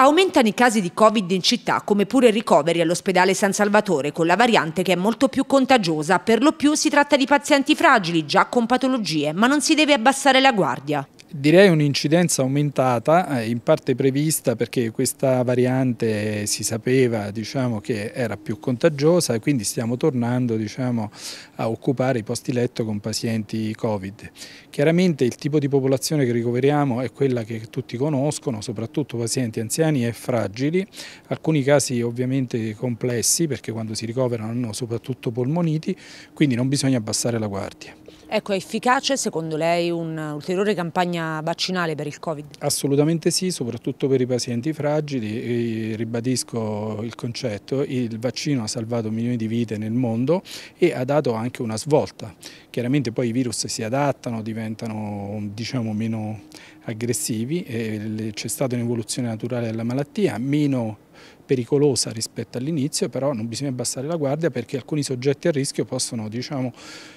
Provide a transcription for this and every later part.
Aumentano i casi di Covid in città, come pure i ricoveri all'ospedale San Salvatore, con la variante che è molto più contagiosa. Per lo più si tratta di pazienti fragili, già con patologie, ma non si deve abbassare la guardia. Direi un'incidenza aumentata, eh, in parte prevista perché questa variante si sapeva diciamo, che era più contagiosa e quindi stiamo tornando diciamo, a occupare i posti letto con pazienti Covid. Chiaramente il tipo di popolazione che ricoveriamo è quella che tutti conoscono, soprattutto pazienti anziani e fragili, alcuni casi ovviamente complessi perché quando si ricoverano hanno soprattutto polmoniti, quindi non bisogna abbassare la guardia. Ecco, è efficace secondo lei un'ulteriore campagna vaccinale per il Covid? Assolutamente sì, soprattutto per i pazienti fragili, ribadisco il concetto, il vaccino ha salvato milioni di vite nel mondo e ha dato anche una svolta. Chiaramente poi i virus si adattano, diventano diciamo meno aggressivi, c'è stata un'evoluzione naturale della malattia, meno pericolosa rispetto all'inizio, però non bisogna abbassare la guardia perché alcuni soggetti a rischio possono diciamo,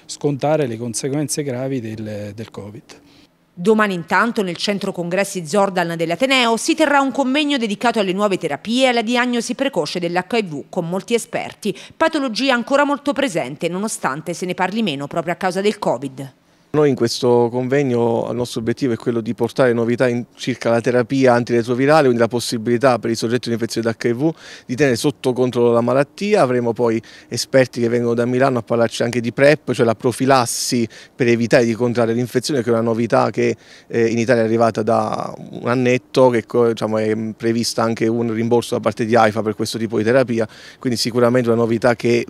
scontare le conseguenze gravi del, del Covid. Domani intanto nel centro congressi Zordan dell'Ateneo si terrà un convegno dedicato alle nuove terapie e alla diagnosi precoce dell'HIV con molti esperti, patologia ancora molto presente nonostante se ne parli meno proprio a causa del Covid. Noi in questo convegno il nostro obiettivo è quello di portare novità circa la terapia antiretrovirale, quindi la possibilità per i soggetti di infezione da HIV di tenere sotto controllo la malattia. Avremo poi esperti che vengono da Milano a parlarci anche di PrEP, cioè la profilassi per evitare di contrarre l'infezione, che è una novità che eh, in Italia è arrivata da un annetto, che diciamo, è prevista anche un rimborso da parte di AIFA per questo tipo di terapia, quindi sicuramente una novità che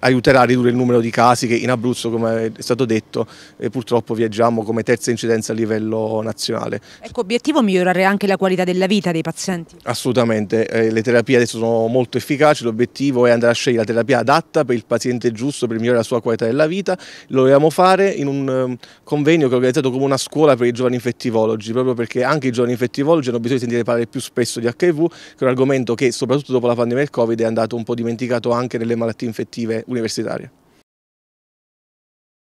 aiuterà a ridurre il numero di casi che in Abruzzo, come è stato detto, eh, purtroppo viaggiamo come terza incidenza a livello nazionale. Ecco, obiettivo migliorare anche la qualità della vita dei pazienti? Assolutamente, eh, le terapie adesso sono molto efficaci, l'obiettivo è andare a scegliere la terapia adatta per il paziente giusto per migliorare la sua qualità della vita, lo dobbiamo fare in un um, convegno che ho organizzato come una scuola per i giovani infettivologi, proprio perché anche i giovani infettivologi hanno bisogno di sentire parlare più spesso di HIV, che è un argomento che soprattutto dopo la pandemia del Covid è andato un po' dimenticato anche nelle malattie infettive universitaria.